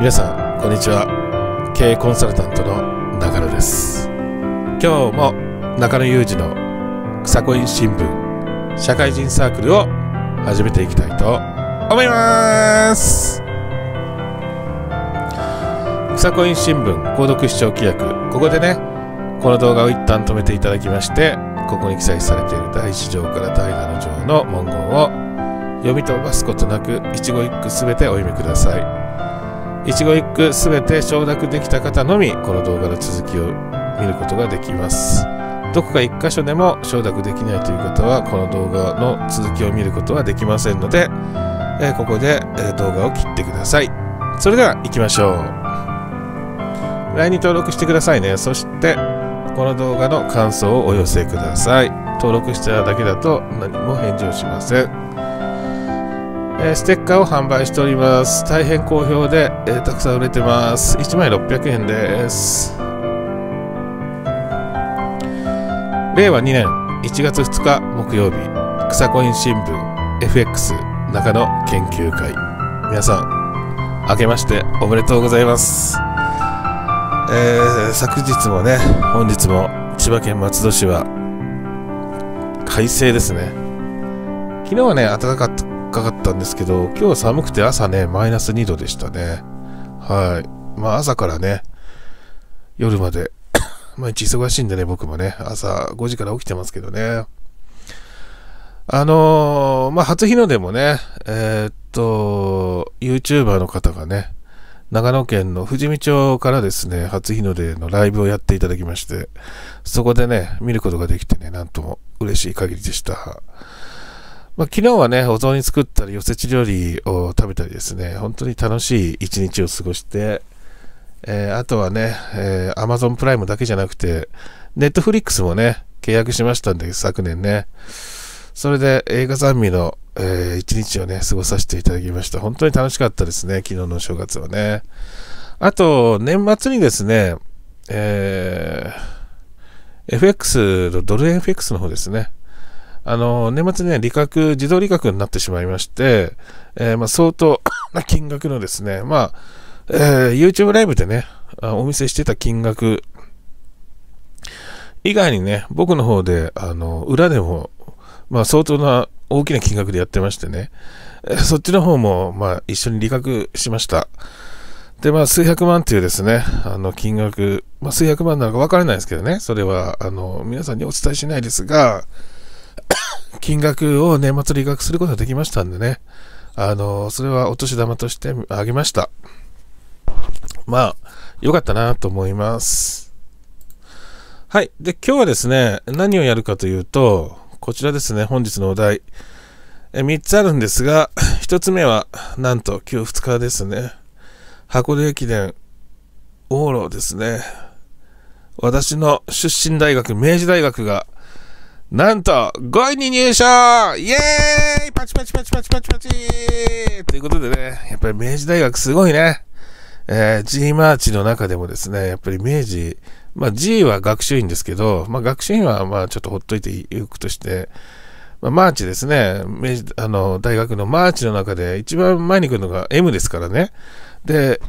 皆さんこんにちは経営コンサルタントの中野です今日も中野裕二の草コ新聞社会人サークルを始めていきたいと思います草コ新聞購読視聴規約ここでねこの動画を一旦止めていただきましてここに記載されている第1条から第7条の文言を読み飛ばすことなく一語一句すべてお読みください一語一句すべて承諾できた方のみこの動画の続きを見ることができますどこか1箇所でも承諾できないという方はこの動画の続きを見ることはできませんので、えここで、え動画を切ってくださいそれでは行きましょう LINE に登録してくださいねそしてこの動画の感想をお寄せください登録しただけだと何も返事をしませんえステッカーを販売しております。大変好評で、えー、たくさん売れてます。1枚600円です。令和2年1月2日木曜日、草コイン新聞 FX 中野研究会。皆さん、明けましておめでとうございます。えー、昨日もね、本日も千葉県松戸市は快晴ですね。昨日はね、暖かかったかかったんですけど、今日は寒くて朝ね、マイナス2度でしたね。はい。まあ朝からね、夜まで、毎 日忙しいんでね、僕もね、朝5時から起きてますけどね。あのー、まあ初日の出もね、えー、っと、YouTuber の方がね、長野県の富士見町からですね、初日の出のライブをやっていただきまして、そこでね、見ることができてね、なんとも嬉しい限りでした。まあ、昨日はね、お雑煮作ったり、寄せ地料理を食べたりですね、本当に楽しい一日を過ごして、えー、あとはね、えマ Amazon プライムだけじゃなくて、ネットフリックスもね、契約しましたんで、昨年ね。それで映画残味の、えー、一日をね、過ごさせていただきました。本当に楽しかったですね、昨日の正月はね。あと、年末にですね、えー、FX のドル円 FX の方ですね。あの、年末ね、理学、自動理学になってしまいまして、えー、まあ、相当な金額のですね、まあ、えー、YouTube ライブでね、お見せしてた金額以外にね、僕の方で、あの、裏でも、まあ、相当な大きな金額でやってましてね、えー、そっちの方も、まあ、一緒に理学しました。で、まあ、数百万っていうですね、あの、金額、まあ、数百万なのか分からないですけどね、それは、あの、皆さんにお伝えしないですが、金額を年末利額することができましたんでね、あの、それはお年玉としてあげました。まあ、良かったなと思います。はい。で、今日はですね、何をやるかというと、こちらですね、本日のお題。え3つあるんですが、1 つ目は、なんと、今日2日ですね。箱根駅伝、往路ですね。私の出身大学、明治大学が、なんと、5位に入賞イエーイパチパチパチパチパチパチということでね、やっぱり明治大学すごいね。えー、G マーチの中でもですね、やっぱり明治、まあ G は学習院ですけど、まあ学習院はまあちょっとほっといてゆくとして、まあ、マーチですね、明治、あの、大学のマーチの中で一番前に来るのが M ですからね。で、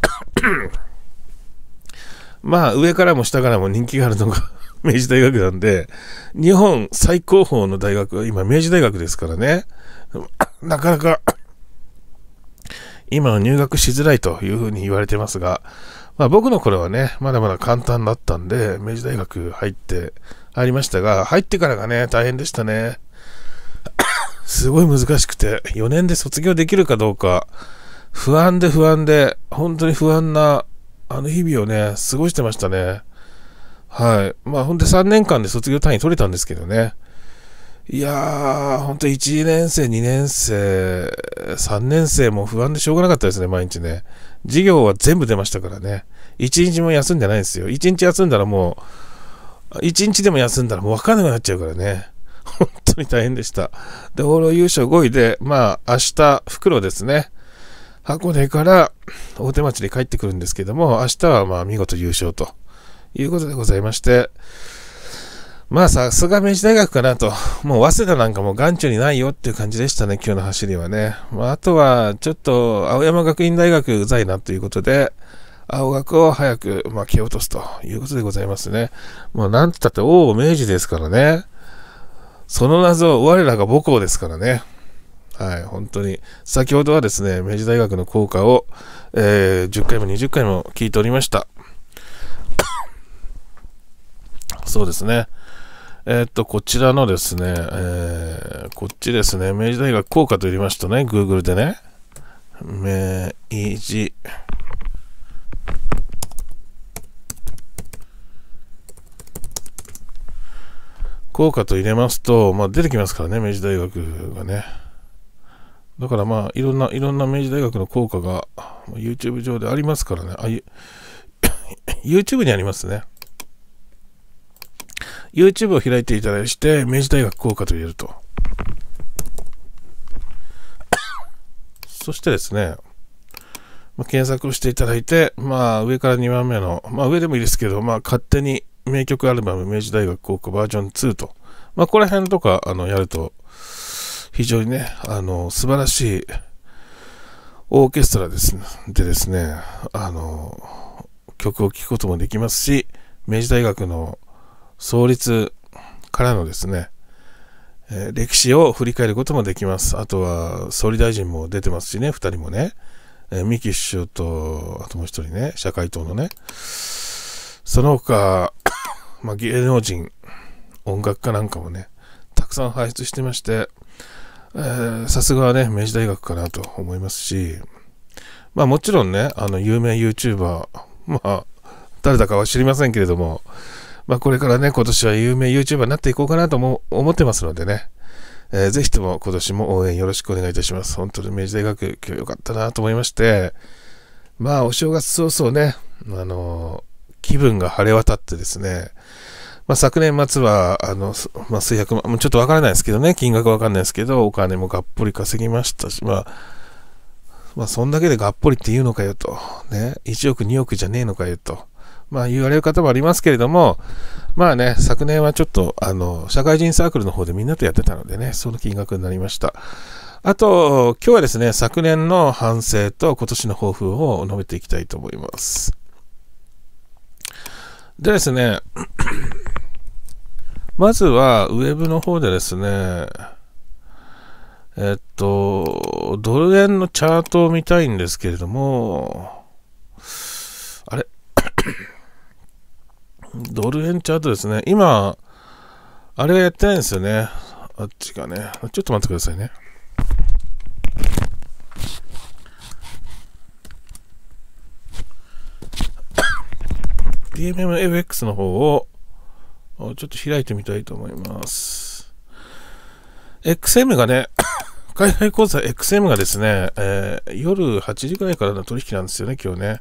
まあ上からも下からも人気があるのが明治大学なんで、日本最高峰の大学は今、明治大学ですからね、なかなか今は入学しづらいというふうに言われてますが、まあ、僕の頃はね、まだまだ簡単だったんで、明治大学入って、入りましたが、入ってからがね、大変でしたね。すごい難しくて、4年で卒業できるかどうか、不安で不安で、本当に不安な、あの日々をね、過ごしてましたね。はい。まあ、ほんで3年間で卒業単位取れたんですけどね。いやー、ほんと1年生、2年生、3年生も不安でしょうがなかったですね、毎日ね。授業は全部出ましたからね。1日も休んでないんですよ。1日休んだらもう、1日でも休んだらもう分かんなくなっちゃうからね。本当に大変でした。で、往路優勝5位で、まあ、明日、袋ですね。箱根から大手町に帰ってくるんですけども、明日はまあ見事優勝と。いうことでございまして、まあさすが明治大学かなと。もう早稲田なんかも眼中にないよっていう感じでしたね、今日の走りはね。まああとは、ちょっと青山学院大学うざいなということで、青学を早く、まあ、蹴落とすということでございますね。もうなん言ったって王明治ですからね。その謎、我らが母校ですからね。はい、本当に。先ほどはですね、明治大学の校歌を、えー、10回も20回も聞いておりました。そうですね。えっと、こちらのですね、えー、こっちですね、明治大学校歌と入れましたね、Google でね。明治効果と入れますと、まあ、出てきますからね、明治大学がね。だからまあ、いろんな、いろんな明治大学の効果が YouTube 上でありますからね。あ、YouTube にありますね。YouTube を開いていただいて、明治大学効果と入れると。そしてですね、まあ、検索をしていただいて、まあ、上から2番目の、まあ、上でもいいですけど、まあ、勝手に名曲アルバム、明治大学高校バージョン2と、まあ、ここら辺とか、あの、やると、非常にね、あの、素晴らしいオーケストラですね、でですね、あの、曲を聴くこともできますし、明治大学の創立からのですね、えー、歴史を振り返ることもできます。あとは、総理大臣も出てますしね、2人もね、えー、三木首相と、あともう1人ね、社会党のね、その他、まあ、芸能人、音楽家なんかもね、たくさん輩出してまして、さすがはね、明治大学かなと思いますし、まあもちろんね、あの、有名 YouTuber、まあ、誰だかは知りませんけれども、まあ、これからね、今年は有名 YouTuber になっていこうかなとも思ってますのでね、えー、ぜひとも今年も応援よろしくお願いいたします。本当に明治大学、今日良かったなと思いまして、まあ、お正月早々ね、あのー、気分が晴れ渡ってですね、まあ、昨年末は、あの、まあ、数百万、ちょっとわからないですけどね、金額わかんないですけど、お金もがっぽり稼ぎましたし、まあ、まあ、そんだけでがっぽりって言うのかよと、ね、1億、2億じゃねえのかよと、まあ、言われる方もありますけれども、まあね、昨年はちょっと、あの、社会人サークルの方でみんなとやってたのでね、その金額になりました。あと、今日はですね、昨年の反省と今年の抱負を述べていきたいと思います。でですね、まずは、ウェブの方でですね、えっと、ドル円のチャートを見たいんですけれども、あれドル円チャートですね。今、あれやってないんですよね。あっちがね。ちょっと待ってくださいね。DMMFX の方をちょっと開いてみたいと思います。XM がね、海外口座 XM がですね、えー、夜8時ぐらいからの取引なんですよね、今日ね。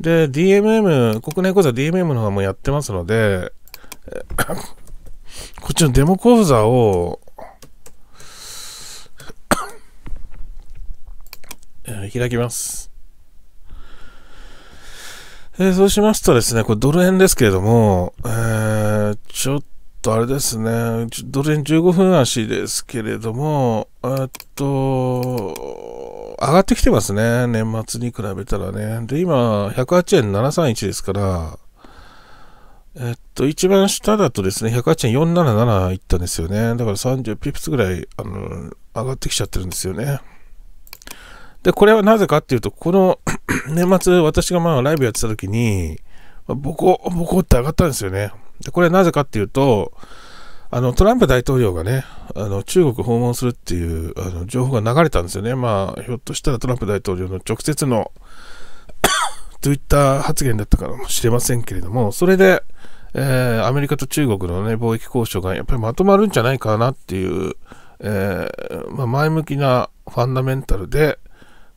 で、DMM、国内講座 DMM の方もやってますので、こっちのデモ講座を、開きます。えー、そうしますとですね、これドル円ですけれども、えー、ちょっとあれですね、ドル円15分足ですけれども、えっと、上がってきてますね。年末に比べたらね。で、今、108円731ですから、えっと、一番下だとですね、108円477いったんですよね。だから30ピプスぐらい、あの、上がってきちゃってるんですよね。で、これはなぜかっていうと、この 年末、私がまあライブやってた時に、ボコ、ボコって上がったんですよね。で、これはなぜかっていうと、あのトランプ大統領がねあの中国訪問するっていうあの情報が流れたんですよね、まあ、ひょっとしたらトランプ大統領の直接のといった発言だったかもしれませんけれども、それで、えー、アメリカと中国の、ね、貿易交渉がやっぱりまとまるんじゃないかなっていう、えー、まあ、前向きなファンダメンタルで、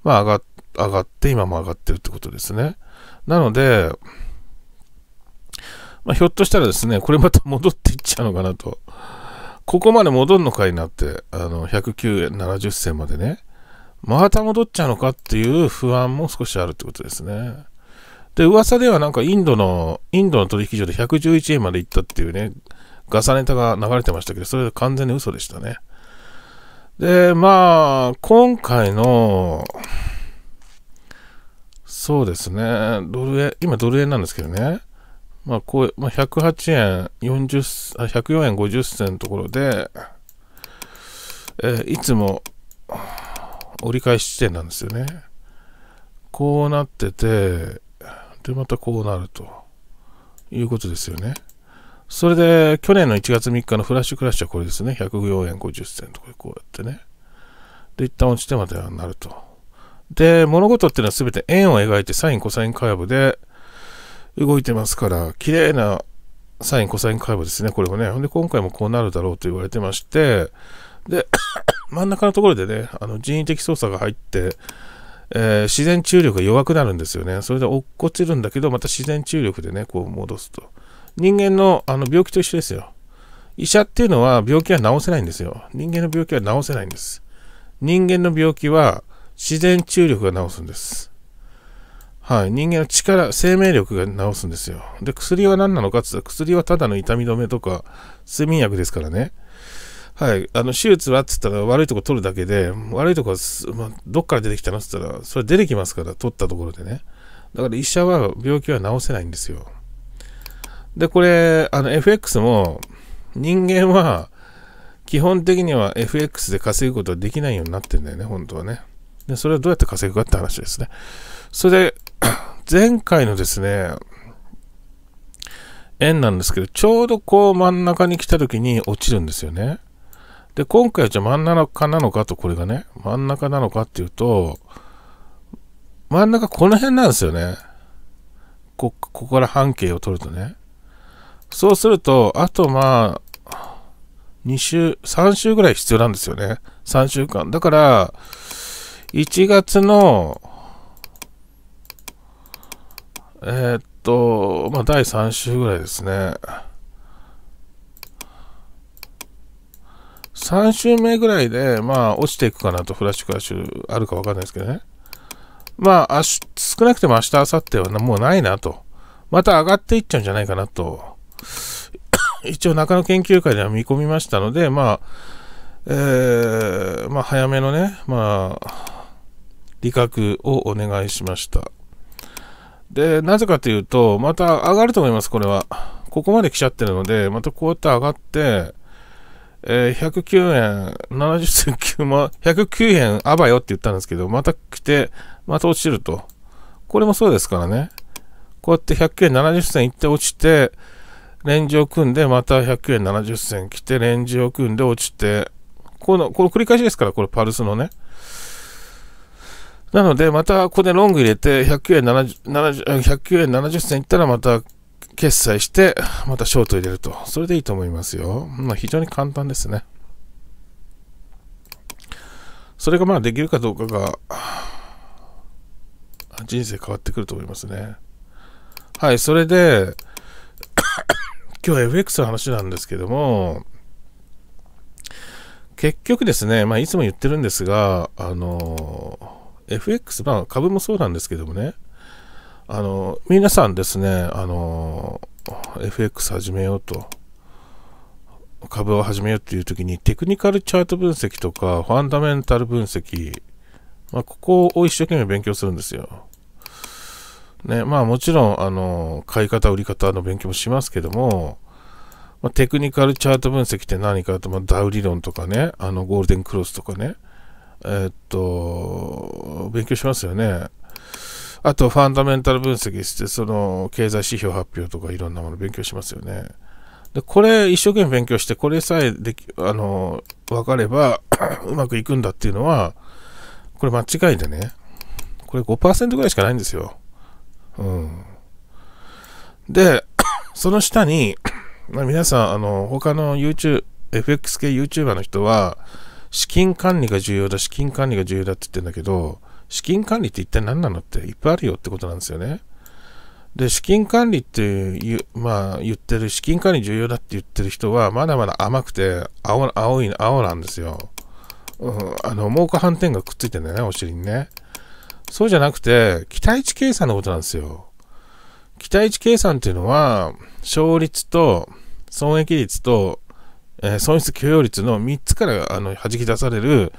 まあ、上が上がって、今も上がってるってことですね。なので、まあ、ひょっとしたらですね、これまた戻っていっちゃうのかなと。ここまで戻るのかいなって、あの、109円70銭までね。また戻っちゃうのかっていう不安も少しあるってことですね。で、噂ではなんかインドの、インドの取引所で111円まで行ったっていうね、ガサネタが流れてましたけど、それ完全に嘘でしたね。で、まあ、今回の、そうですね、ドル円、今ドル円なんですけどね。まあ、こう、まあ、108円40あ、104円50銭のところで、えー、いつも折り返し地点なんですよね。こうなってて、で、またこうなるということですよね。それで、去年の1月3日のフラッシュクラッシュはこれですね。104円50銭とかこうやってね。で、一旦落ちてまたなると。で、物事っていうのは全て円を描いてサイン、コサインカーブで、動いてますから、綺麗なサイン、コサインカ剖ブですね、これもね。ほんで、今回もこうなるだろうと言われてまして、で、真ん中のところでね、あの人為的操作が入って、えー、自然注力が弱くなるんですよね。それで落っこちるんだけど、また自然注力でね、こう戻すと。人間のあの病気と一緒ですよ。医者っていうのは病気は治せないんですよ。人間の病気は治せないんです。人間の病気は自然注力が治すんです。はい、人間の力、生命力が治すんですよ。で、薬は何なのかって言ったら、薬はただの痛み止めとか、睡眠薬ですからね。はい、あの手術はって言ったら悪いとこ取るだけで、悪いとこは、まあ、どっから出てきたのって言ったら、それ出てきますから、取ったところでね。だから医者は病気は治せないんですよ。で、これ、あの FX も、人間は、基本的には FX で稼ぐことはできないようになってんだよね、本当はね。で、それはどうやって稼ぐかって話ですね。それで、前回のですね、円なんですけど、ちょうどこう真ん中に来た時に落ちるんですよね。で、今回はじゃあ真ん中なのかと、これがね、真ん中なのかっていうと、真ん中この辺なんですよね。こ、ここから半径を取るとね。そうすると、あとまあ、2週、3週ぐらい必要なんですよね。3週間。だから、1月のえー、っと、まあ、第3週ぐらいですね。3週目ぐらいで、まあ、落ちていくかなと、フラッシュクラッシュあるかわかんないですけどね。まあ、少なくても明日、明後日はもうないなと。また上がっていっちゃうんじゃないかなと。一応、中野研究会では見込みましたので、まあ、えー、まあ、早めのね、まあ、理覚をお願いしました。で、なぜかというと、また上がると思います、これは。ここまで来ちゃってるので、またこうやって上がって、えー、109円、70銭9万、109円あばよって言ったんですけど、また来て、また落ちると。これもそうですからね。こうやって100円70銭行って落ちて、レンジを組んで、また100円70銭来て、レンジを組んで落ちて、この、この繰り返しですから、これパルスのね。なので、またここでロング入れて、109円70、70 1 0円70銭いったらまた決済して、またショート入れると。それでいいと思いますよ。まあ、非常に簡単ですね。それがまあできるかどうかが、人生変わってくると思いますね。はい、それで、今日 FX の話なんですけども、結局ですね、まあ、いつも言ってるんですが、あのー FX、まあ株もそうなんですけどもね、あの、皆さんですね、あの、FX 始めようと、株を始めようっていう時に、テクニカルチャート分析とか、ファンダメンタル分析、まあ、ここを一生懸命勉強するんですよ。ね、まあもちろん、あの、買い方、売り方の勉強もしますけども、まあ、テクニカルチャート分析って何かと、まあ、ダウ理論とかね、あの、ゴールデンクロスとかね、えっと、勉強しますよね。あと、ファンダメンタル分析して、その、経済指標発表とかいろんなもの勉強しますよね。で、これ、一生懸命勉強して、これさえでき、あの、わかれば うまくいくんだっていうのは、これ間違いでね、これ5%ぐらいしかないんですよ。うん。で、その下に、まあ、皆さん、あの、他の YouTube、FX 系 YouTuber の人は、資金管理が重要だ、資金管理が重要だって言ってんだけど、資金管理って一体何なのっていっぱいあるよってことなんですよね。で、資金管理ってまあ、言ってる、資金管理重要だって言ってる人は、まだまだ甘くて青、青い、青なんですよ。うん、あの、猛か斑点がくっついてんだよね、お尻にね。そうじゃなくて、期待値計算のことなんですよ。期待値計算っていうのは、勝率と損益率とえー、損失許容率の3つからあの弾き出される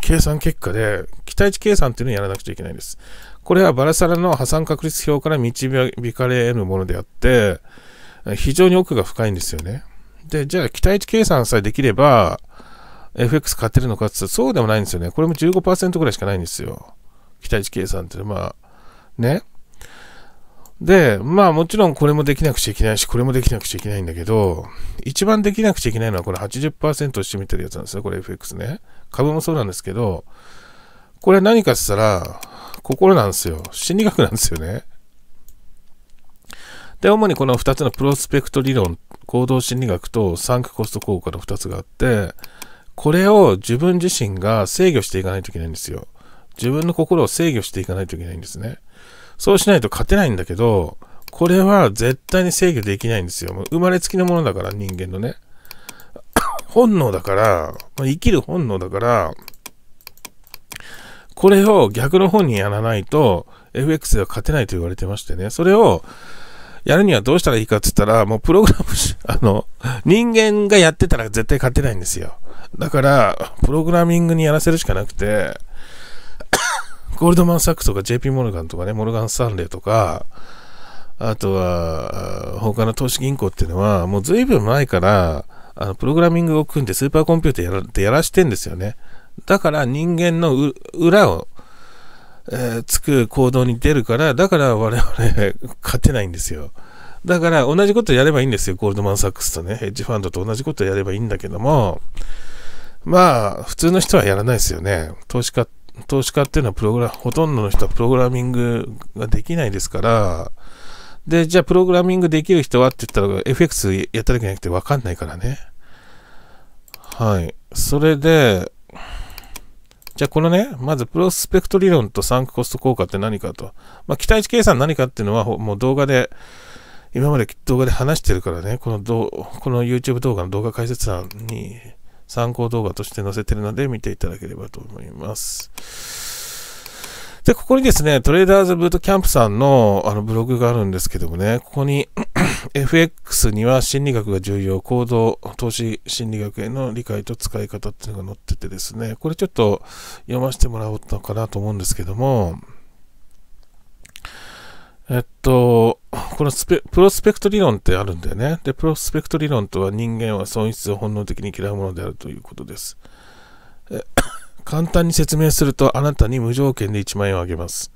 計算結果で、期待値計算っていうのをやらなくちゃいけないんです。これはバラサラの破産確率表から導かれるものであって、非常に奥が深いんですよね。で、じゃあ期待値計算さえできれば、FX 買ってるのかって言ったらそうでもないんですよね。これも15%ぐらいしかないんですよ。期待値計算って、いまあ、ね。で、まあもちろんこれもできなくちゃいけないし、これもできなくちゃいけないんだけど、一番できなくちゃいけないのはこれ80%を占めてるやつなんですよ、これ FX ね。株もそうなんですけど、これ何かって言ったら、心なんですよ。心理学なんですよね。で、主にこの2つのプロスペクト理論、行動心理学とサンクコスト効果の2つがあって、これを自分自身が制御していかないといけないんですよ。自分の心を制御していかないといけないんですね。そうしないと勝てないんだけど、これは絶対に制御できないんですよ。生まれつきのものだから、人間のね。本能だから、生きる本能だから、これを逆の方にやらないと、FX では勝てないと言われてましてね。それを、やるにはどうしたらいいかって言ったら、もうプログラムし、あの、人間がやってたら絶対勝てないんですよ。だから、プログラミングにやらせるしかなくて、ゴールドマン・サックスとか JP モルガンとかね、モルガン・スタンレーとか、あとは、他の投資銀行っていうのは、もう随分前から、あのプログラミングを組んでスーパーコンピューターやらやらしてんですよね。だから人間の裏を、えー、つく行動に出るから、だから我々勝てないんですよ。だから同じことやればいいんですよ。ゴールドマン・サックスとね、ヘッジファンドと同じことやればいいんだけども、まあ、普通の人はやらないですよね。投資家っ投資家っていうのはプログラ、ほとんどの人はプログラミングができないですから、で、じゃあプログラミングできる人はって言ったら FX やっただけじゃなくてわかんないからね。はい。それで、じゃあこのね、まずプロスペクト理論とサンクコスト効果って何かと。まあ、期待値計算何かっていうのはもう動画で、今まで動画で話してるからね、このどこの YouTube 動画の動画解説欄に参考動画として載せてるので見ていただければと思います。で、ここにですね、トレーダーズブートキャンプさんのあのブログがあるんですけどもね、ここに FX には心理学が重要、行動、投資心理学への理解と使い方っていうのが載っててですね、これちょっと読ませてもらおうかなと思うんですけども、えっと、このスペプロスペクト理論ってあるんだよね。で、プロスペクト理論とは人間は損失を本能的に嫌うものであるということです。え 簡単に説明すると、あなたに無条件で1万円をあげます。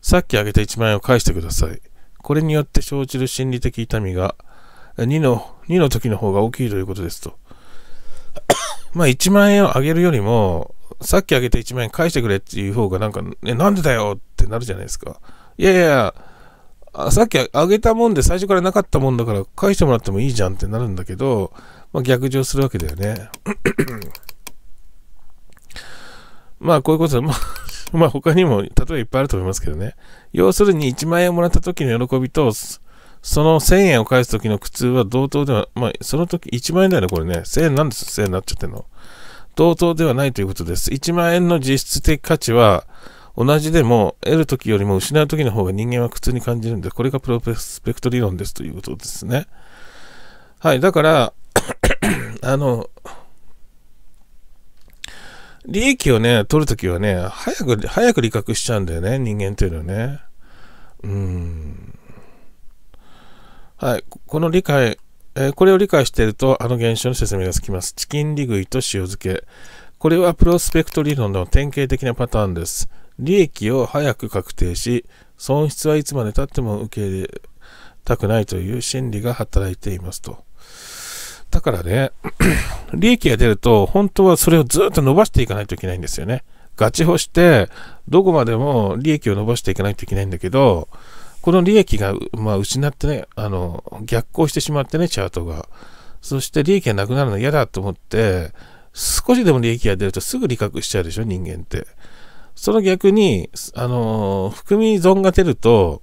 さっきあげた1万円を返してください。これによって生じる心理的痛みが2の、2の時の方が大きいということですと。まあ1万円をあげるよりも、さっきあげた1万円返してくれっていう方がなんか、ね、なんでだよってなるじゃないですか。いやいや、あさっきあげたもんで最初からなかったもんだから返してもらってもいいじゃんってなるんだけど、まあ、逆上するわけだよね。まあこういうことで、まあ 他にも例えばいっぱいあると思いますけどね。要するに1万円もらった時の喜びと、その1000円を返す時の苦痛は同等では、まあその時1万円だよね、これね。1000円なんです ?1000 円になっちゃってんの。同等ではないということです。1万円の実質的価値は、同じでも得る時よりも失う時の方が人間は苦痛に感じるんで、これがプロスペクト理論ですということですね。はい、だから あの、利益をね、取るときはね、早く、早く理覚しちゃうんだよね、人間っていうのはね。うん。はい、この理解、えー、これを理解していると、あの現象の説明がつきます。チキン利食いと塩漬け。これはプロスペクト理論の典型的なパターンです。利益を早く確定し、損失はいつまでたっても受け入れたくないという心理が働いていますと。だからね、利益が出ると、本当はそれをずっと伸ばしていかないといけないんですよね。ガチホして、どこまでも利益を伸ばしていかないといけないんだけど、この利益が、まあ、失ってね、あの、逆行してしまってね、チャートが。そして利益がなくなるの嫌だと思って、少しでも利益が出るとすぐ利確しちゃうでしょ、人間って。その逆に、あのー、含み損が出ると、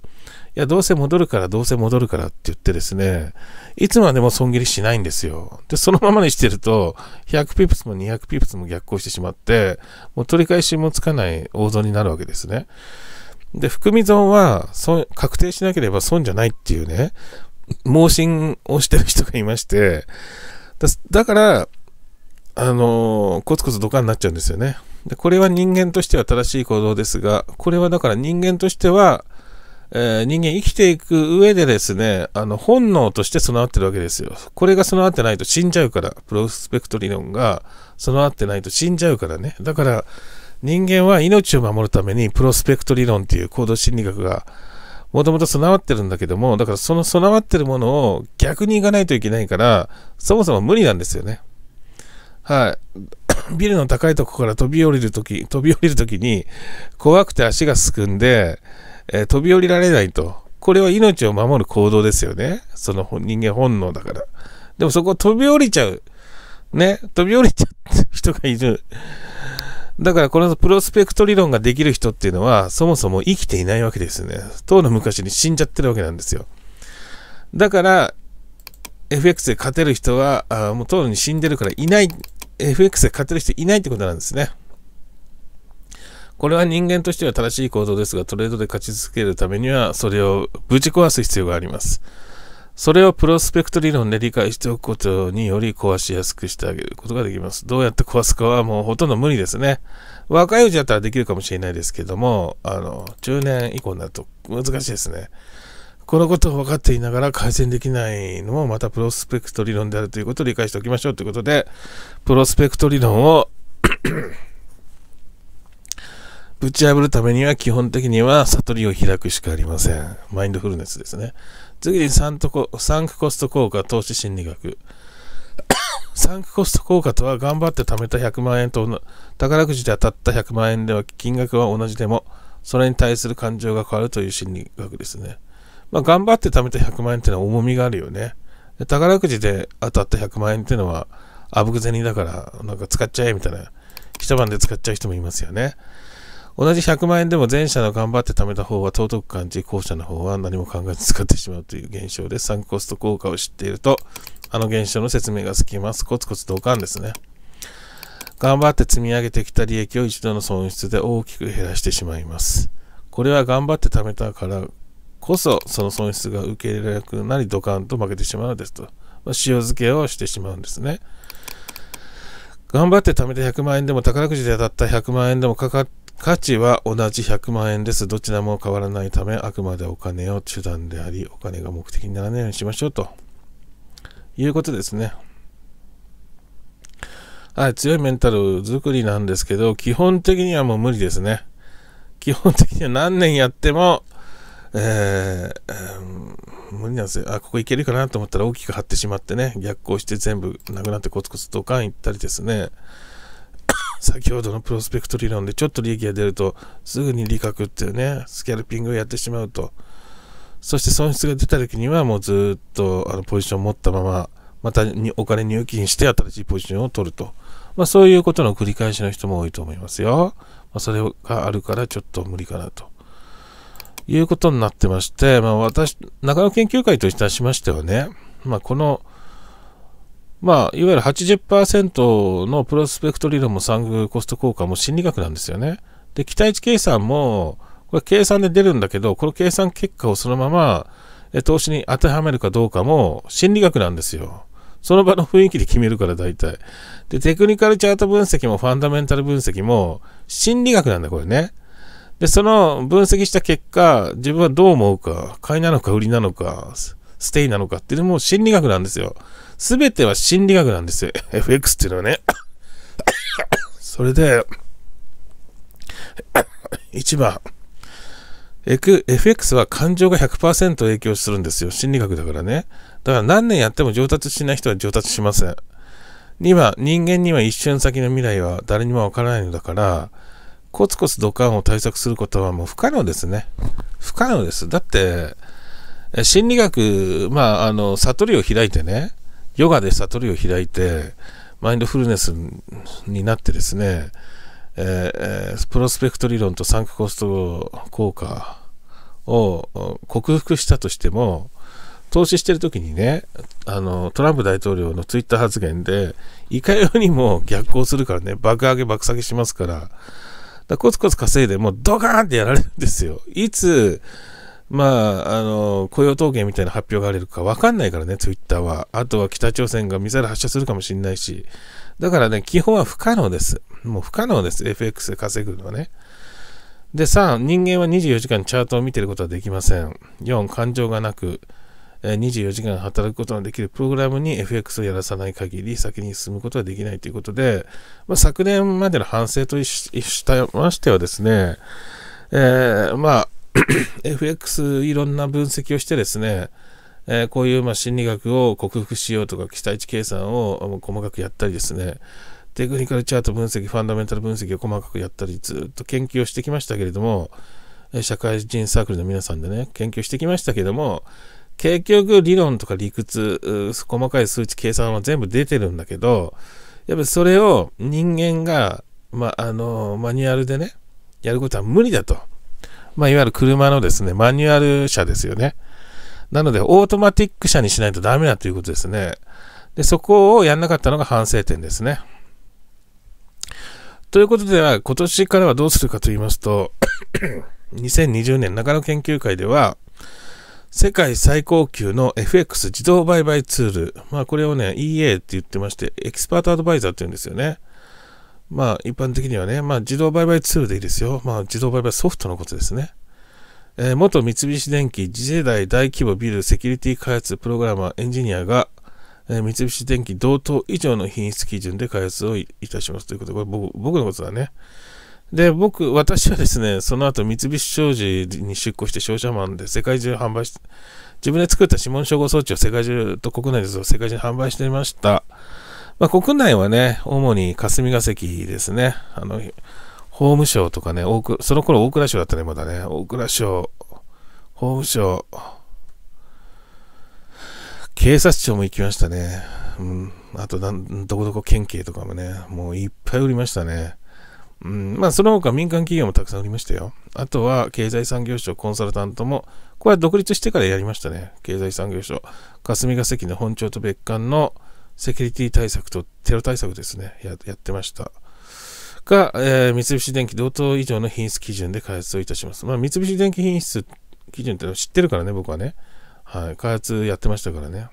いや、どうせ戻るから、どうせ戻るからって言ってですね、いつまでも損切りしないんですよ。で、そのままにしてると、100ピプスも200ピプスも逆行してしまって、もう取り返しもつかない大損になるわけですね。で、含み損は、損、確定しなければ損じゃないっていうね、盲信をしてる人がいまして、だから、あのー、コツコツドカになっちゃうんですよね。でこれは人間としては正しい行動ですが、これはだから人間としては、えー、人間生きていく上でですね、あの本能として備わってるわけですよ。これが備わってないと死んじゃうから、プロスペクト理論が備わってないと死んじゃうからね。だから人間は命を守るためにプロスペクト理論っていう行動心理学がもともと備わってるんだけども、だからその備わってるものを逆にいかないといけないから、そもそも無理なんですよね。はい。ビルの高いとこから飛び降りるとき、飛び降りるときに、怖くて足がすくんで、えー、飛び降りられないと。これは命を守る行動ですよね。その人間本能だから。でもそこ飛び降りちゃう。ね。飛び降りちゃう人がいる。だからこのプロスペクト理論ができる人っていうのは、そもそも生きていないわけですよね。当の昔に死んじゃってるわけなんですよ。だから、FX で勝てる人は、あもう当に死んでるからいない FX で買ってる人いないってことなんですね。これは人間としては正しい行動ですが、トレードで勝ち続けるためには、それをぶち壊す必要があります。それをプロスペクト理論で理解しておくことにより壊しやすくしてあげることができます。どうやって壊すかはもうほとんど無理ですね。若いうちだったらできるかもしれないですけども、あの、10年以降になると難しいですね。このことを分かっていながら改善できないのもまたプロスペクト理論であるということを理解しておきましょうということで、プロスペクト理論を ぶち破るためには基本的には悟りを開くしかありません。マインドフルネスですね。次にサントコサンクコスト効果投資心理学。サ ンクコスト効果とは頑張って貯めた100万円と宝くじで当たった100万円では金額は同じでもそれに対する感情が変わるという心理学ですね。まあ、頑張って貯めた100万円ってのは重みがあるよね。宝くじで当たった100万円ってのは、あぶく銭だから、なんか使っちゃえみたいな、一晩で使っちゃう人もいますよね。同じ100万円でも前者の頑張って貯めた方は尊く感じ、後者の方は何も考えず使ってしまうという現象です。サンコスト効果を知っていると、あの現象の説明がつきます。コツコツ同感ですね。頑張って積み上げてきた利益を一度の損失で大きく減らしてしまいます。これは頑張って貯めたからこそその損失が受け入れなくなりドカンと負けてしまうのですと、まあ、塩漬けをしてしまうんですね頑張って貯めた100万円でも宝くじで当たった100万円でもかか価値は同じ100万円ですどちらも変わらないためあくまでお金を手段でありお金が目的にならないようにしましょうということですねはい、強いメンタル作りなんですけど、基本的にはもう無理ですね。基本的には何年やってもえー、うん、無理なんですよ。あ、ここいけるかなと思ったら大きく張ってしまってね、逆行して全部なくなってコツコツドカンいったりですね。先ほどのプロスペクト理論でちょっと利益が出るとすぐに利確っていうね、スキャルピングをやってしまうと。そして損失が出た時にはもうずっとあのポジションを持ったまま、またにお金入金して新しいポジションを取ると。まあそういうことの繰り返しの人も多いと思いますよ。まあ、それがあるからちょっと無理かなと。いうことになってまして、まあ、私、中野研究会といたしましてはね、まあ、この、まあ、いわゆる80%のプロスペクト理論も産業コスト効果も心理学なんですよね。で、期待値計算も、これ計算で出るんだけど、この計算結果をそのまま、投資に当てはめるかどうかも心理学なんですよ。その場の雰囲気で決めるから大体。で、テクニカルチャート分析もファンダメンタル分析も心理学なんだ、これね。で、その分析した結果、自分はどう思うか、買いなのか売りなのか、ステイなのかっていうのも心理学なんですよ。すべては心理学なんですよ。FX っていうのはね。それで、1 番。FX は感情が100%影響するんですよ。心理学だからね。だから何年やっても上達しない人は上達しません。2番、人間には一瞬先の未来は誰にもわからないのだから、コツコツドカンを対策することはもう不可能ですね。不可能です。だって、心理学、まあ、あの、悟りを開いてね、ヨガで悟りを開いて、マインドフルネスになってですね、えー、プロスペクト理論とサンクコスト効果を克服したとしても、投資してる時にね、あの、トランプ大統領のツイッター発言で、いかようにも逆行するからね、爆上げ爆下げしますから、だコツコツ稼いでもうドカーンってやられるんですよ。いつ、まあ、あの、雇用統計みたいな発表があるか分かんないからね、ツイッターは。あとは北朝鮮がミサイル発射するかもしれないし。だからね、基本は不可能です。もう不可能です。FX で稼ぐのはね。で、3、人間は24時間チャートを見てることはできません。4、感情がなく、24時間働くことのできるプログラムに FX をやらさない限り先に進むことはできないということで、まあ、昨年までの反省としたましてはですね、えー、まあ FX いろんな分析をしてですね、えー、こういうま心理学を克服しようとか期待値計算を細かくやったりですねテクニカルチャート分析ファンダメンタル分析を細かくやったりずっと研究をしてきましたけれども社会人サークルの皆さんでね研究してきましたけども結局理論とか理屈、細かい数値計算は全部出てるんだけど、やっぱりそれを人間が、ま、あの、マニュアルでね、やることは無理だと。まあ、いわゆる車のですね、マニュアル車ですよね。なので、オートマティック車にしないとダメだということですね。で、そこをやんなかったのが反省点ですね。ということでは、今年からはどうするかと言いますと2020 年中野研究会では、世界最高級の FX 自動売買ツール。まあ、これをね、EA って言ってまして、エキスパートアドバイザーって言うんですよね。まあ、一般的にはね、まあ、自動売買ツールでいいですよ。まあ、自動売買ソフトのことですね。えー、元三菱電機次世代大規模ビルセキュリティ開発プログラマーエンジニアが、えー、三菱電機同等以上の品質基準で開発をいたしますということで、これ僕僕のことだね。で、僕、私はですね、その後三菱商事に出向して商社マンで世界中販売して、自分で作った指紋照合装置を世界中と国内で世界中に販売していました。まあ、国内はね、主に霞が関ですね。あの、法務省とかね、大その頃大蔵省だったね、まだね。大蔵省、法務省、警察庁も行きましたね。うん。あとどこどこ県警とかもね、もういっぱい売りましたね。うん、まあ、その他民間企業もたくさんありましたよ。あとは、経済産業省コンサルタントも、これは独立してからやりましたね。経済産業省。霞が関の本庁と別館のセキュリティ対策とテロ対策ですね。ややってました。が、えー、三菱電機同等以上の品質基準で開発をいたします。まあ、三菱電機品質基準っての知ってるからね、僕はね。はい。開発やってましたからね。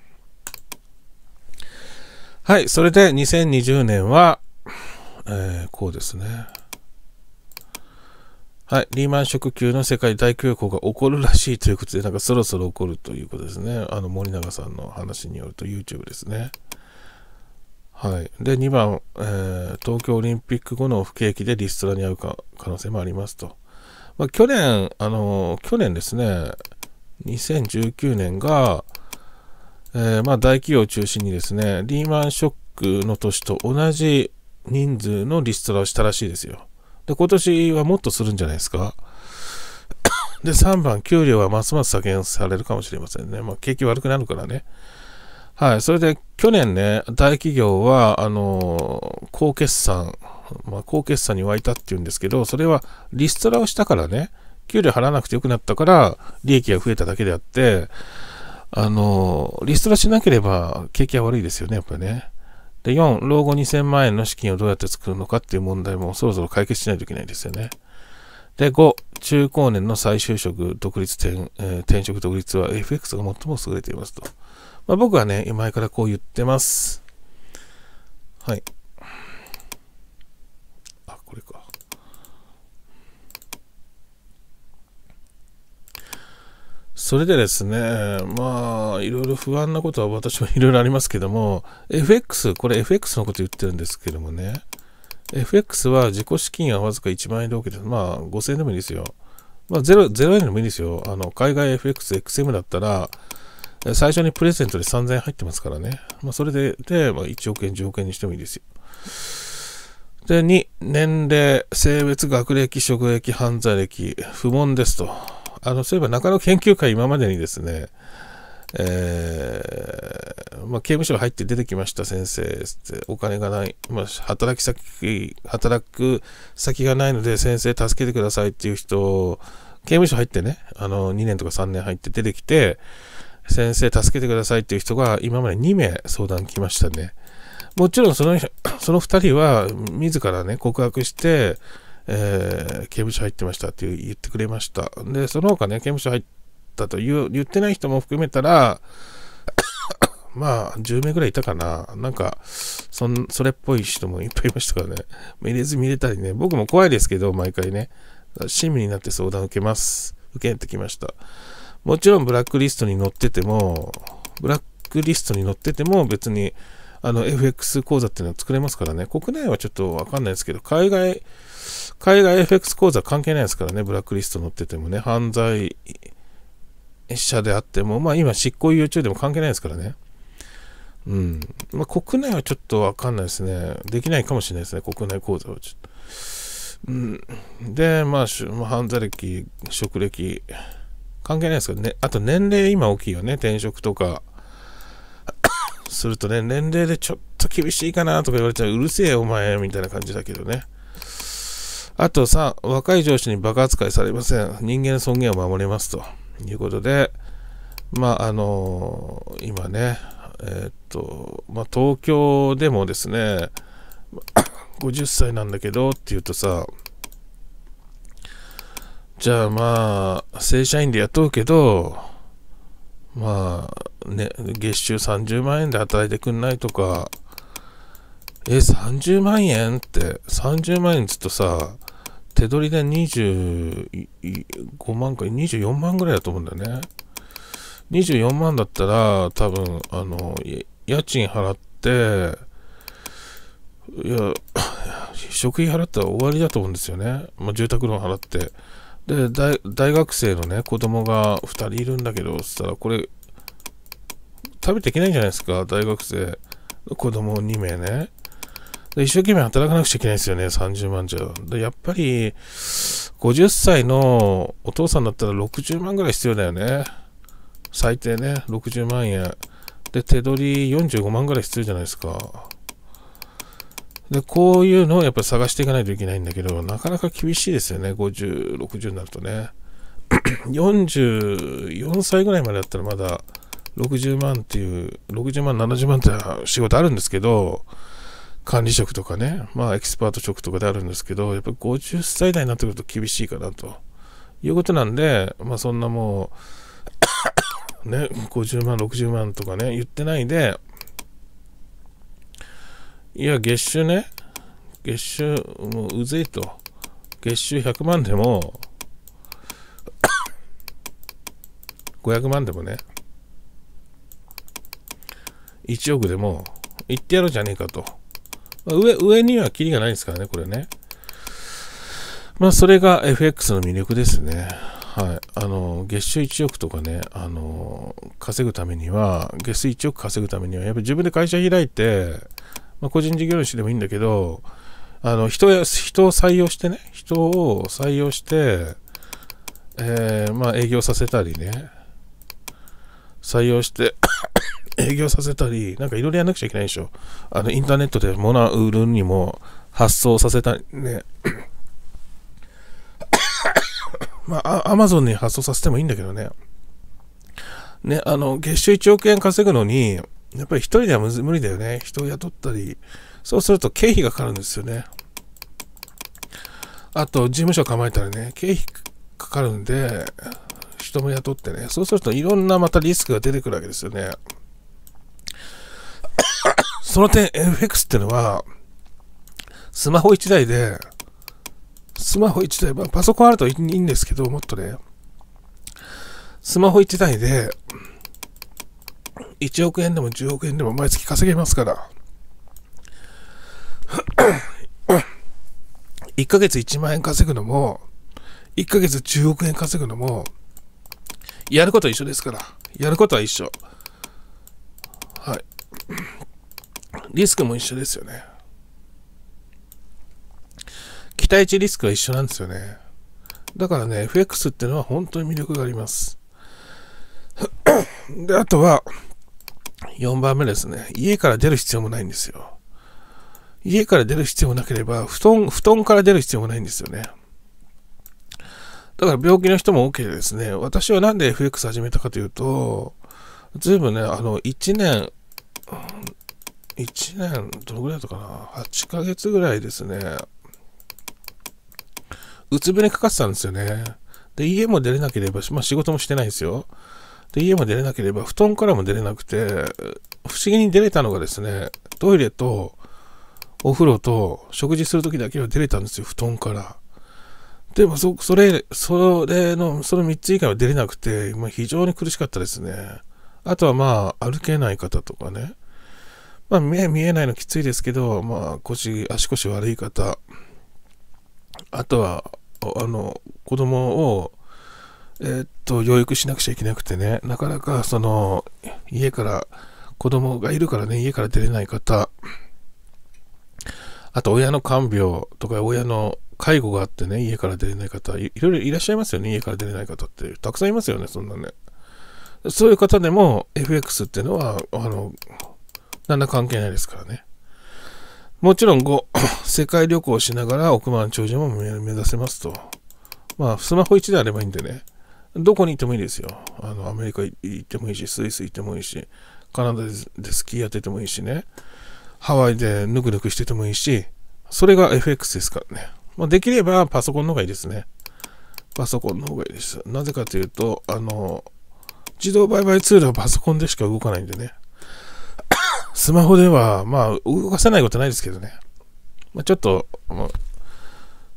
はい。それで2020年は、えー、こうですね。はい。リーマンショック級の世界大恐慌が起こるらしいということで、なんかそろそろ起こるということですね。あの、森永さんの話によると YouTube ですね。はい。で、2番、えー、東京オリンピック後の不景気でリストラに遭うか可能性もありますと。まあ、去年、あの、去年ですね、2019年が、えー、まあ、大企業を中心にですね、リーマンショックの年と同じ人数のリストラをしたらしいですよ。で、今年はもっとするんじゃないですか。で、3番、給料はますます削減されるかもしれませんね。まあ、景気悪くなるからね。はい、それで去年ね、大企業は、あのー、高決算、まあ、高決算に沸いたっていうんですけど、それはリストラをしたからね、給料払わなくてよくなったから、利益が増えただけであって、あのー、リストラしなければ景気は悪いですよね、やっぱりね。で、4、老後2000万円の資金をどうやって作るのかっていう問題もそろそろ解決しないといけないですよね。で、5、中高年の再就職、独立転、えー、転職独立は FX が最も優れていますと。まあ、僕はね、前からこう言ってます。はい。それでですね、まあ、いろいろ不安なことは私もいろいろありますけども、FX、これ FX のこと言ってるんですけどもね、FX は自己資金はわずか1万円で OK です。まあ、5000円でもいいですよ。まあ、0, 0円でもいいですよ。あの、海外 FX、XM だったら、最初にプレゼントで3000円入ってますからね。まあ、それで、で、まあ、1億円、10億円にしてもいいですよ。で、2、年齢、性別、学歴、職歴、犯罪歴、不問ですと。あのそういえば中野研究会今までにですね、えー、まあ、刑務所入って出てきました先生ってお金がない、まあ、働き先働く先がないので先生助けてくださいっていう人を刑務所入ってねあの2年とか3年入って出てきて先生助けてくださいっていう人が今まで2名相談来ましたねもちろんそのその2人は自らね告白してえー、刑務所入ってましたって言ってくれました。で、その他ね、刑務所入ったという言ってない人も含めたら、まあ、10名ぐらいいたかな。なんか、そん、それっぽい人もいっぱいいましたからね。入れず見れたりね。僕も怖いですけど、毎回ね。親身になって相談受けます。受けてきました。もちろんブラックリストに載ってても、ブラックリストに載ってても別に、あの、FX 口座っていうのは作れますからね。国内はちょっとわかんないですけど、海外海外 FX 口座関係ないですからね、ブラックリスト載っててもね、犯罪者であっても、まあ今執行猶予中でも関係ないですからね。うん。まあ国内はちょっとわかんないですね。できないかもしれないですね、国内口座はちょっと。うん、で、まあ、犯罪歴、職歴、関係ないですけどね、あと年齢今大きいよね、転職とかするとね、年齢でちょっと厳しいかなとか言われちゃう、うるせえお前みたいな感じだけどね。あと3、若い上司にバカ扱いされません。人間の尊厳を守りますということで、まあ、あのー、今ね、えー、っと、まあ、東京でもですね、50 歳なんだけどっていうとさ、じゃあまあ、正社員で雇うけど、まあ、ね、月収30万円で働いてくんないとか、え、30万円って、30万円っつとさ、手取りで25万か、24万ぐらいだと思うんだよね。24万だったら、多分、あの、家賃払って、いや、食費払ったら終わりだと思うんですよね。まあ、住宅ローン払って。で大、大学生のね、子供が2人いるんだけど、そしたら、これ、食べていけないんじゃないですか、大学生。子供2名ね。一生懸命働かなくちゃいけないですよね、30万じゃ。でやっぱり、50歳のお父さんだったら60万ぐらい必要だよね。最低ね、60万円。で、手取り45万ぐらい必要じゃないですか。で、こういうのをやっぱり探していかないといけないんだけど、なかなか厳しいですよね、50、60になるとね。44 歳ぐらいまでだったらまだ60万っていう、60万、70万って仕事あるんですけど、管理職とかね、まあ、エキスパート職とかであるんですけど、やっぱ50歳代になってくると厳しいかなということなんで、まあ、そんなもうね、50万、60万とかね、言ってないで、いや、月収ね、月収、もううぜいと、月収100万でも500万でもね、1億でも、言ってやろうじゃねえかと。上、上にはキリがないですからね、これね。まあ、それが FX の魅力ですね。はい。あの、月収1億とかね、あの、稼ぐためには、月収1億稼ぐためには、やっぱ自分で会社開いて、まあ、個人事業主でもいいんだけど、あの、人や、人を採用してね、人を採用して、えー、まあ、営業させたりね、採用して営業させたり、なんかいろいろやんなくちゃいけないでしょ。あの、インターネットで物を売るにも発送させたり、ね。まあ、アマゾンに発送させてもいいんだけどね。ね、あの、月収1億円稼ぐのに、やっぱり一人では無理だよね。人を雇ったり、そうすると経費がかかるんですよね。あと、事務所構えたらね、経費かかるんで、人も雇ってね、そうするといろんなまたリスクが出てくるわけですよね。その点 FX ってのは、スマホ1台で、スマホ1台、まあ、パソコンあるといいんですけど、もっとね、スマホ1台で、1億円でも10億円でも毎月稼げますから、1ヶ月1万円稼ぐのも、1ヶ月10億円稼ぐのも、やることは一緒ですから、やることは一緒。はい。リスクも一緒ですよね。期待値リスクは一緒なんですよね。だからね、FX っていうのは本当に魅力があります。で、あとは、4番目ですね。家から出る必要もないんですよ。家から出る必要もなければ、布団、布団から出る必要もないんですよね。だから病気の人も OK でですね、私はなんで FX 始めたかというと、ずいぶんね、あの、1年、1年、どのぐらいだったかな ?8 ヶ月ぐらいですね。うつ病にかかってたんですよね。で、家も出れなければ、まあ仕事もしてないんですよ。で、家も出れなければ、布団からも出れなくて、不思議に出れたのがですね、トイレと、お風呂と、食事するときだけは出れたんですよ、布団から。でもそ、それ、それの、その3つ以外は出れなくて、まあ、非常に苦しかったですね。あとはまあ、歩けない方とかね、まあ、目見えないのきついですけど、まあ、腰、足腰悪い方、あとは、あの、子供を、えー、っと、養育しなくちゃいけなくてね、なかなか、その、家から、子供がいるからね、家から出れない方、あと、親の看病とか、親の介護があってね、家から出れない方い、いろいろいらっしゃいますよね、家から出れない方って。たくさんいますよね、そんなね。そういう方でも、FX っていうのは、あの、んら関係ないですからね。もちろん5、世界旅行をしながら億万長者も目指せますと。まあ、スマホ1であればいいんでね、どこに行ってもいいですよ。あの、アメリカ行ってもいいし、スイス行ってもいいし、カナダでスキーやっててもいいしね、ハワイでぬくぬくしててもいいし、それが FX ですからね。まあ、できればパソコンの方がいいですね。パソコンの方がいいです。なぜかというと、あの、自動売買ツールはパソコンでしか動かないんでね。スマホでは、まあ、動かせないことないですけどね。まあ、ちょっと、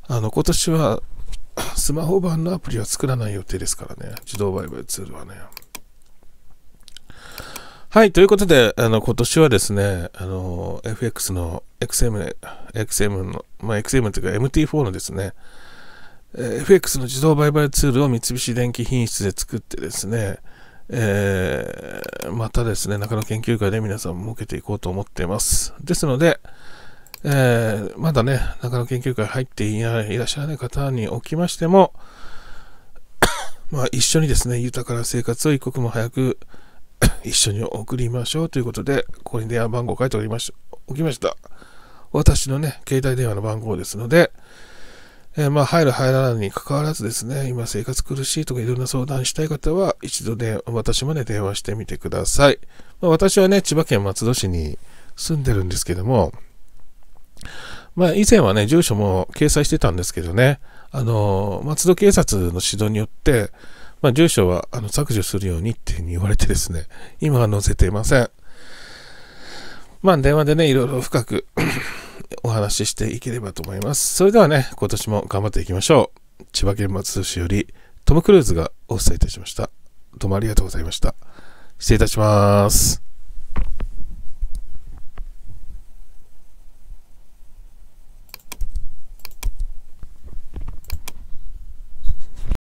あの、今年は、スマホ版のアプリは作らない予定ですからね。自動売買ツールはね。はい、ということで、あの、今年はですね、あの、FX の XM、XM の、まあ、XM というか MT4 のですね、FX の自動売買ツールを三菱電機品質で作ってですね、えまたですね、中野研究会で皆さん設けていこうと思っています。ですので、えー、まだね、中野研究会入っていないいらっしゃらない方におきましても、まあ、一緒にですね、豊かな生活を一刻も早く 一緒に送りましょうということで、ここに電話番号を書いておりましおきました。私のね、携帯電話の番号ですので、えー、まあ、入る入らないに関わらずですね、今生活苦しいとかいろんな相談したい方は、一度で、ね、私まで電話してみてください。まあ、私はね、千葉県松戸市に住んでるんですけども、まあ、以前はね、住所も掲載してたんですけどね、あの、松戸警察の指導によって、まあ、住所はあの削除するようにっていうふうに言われてですね、今は載せていません。まあ、電話でね、いろいろ深くお話ししていければと思います。それではね、今年も頑張っていきましょう。千葉県松戸市よりトム・クルーズがお伝えいたしました。どうもありがとうございました。失礼いたします。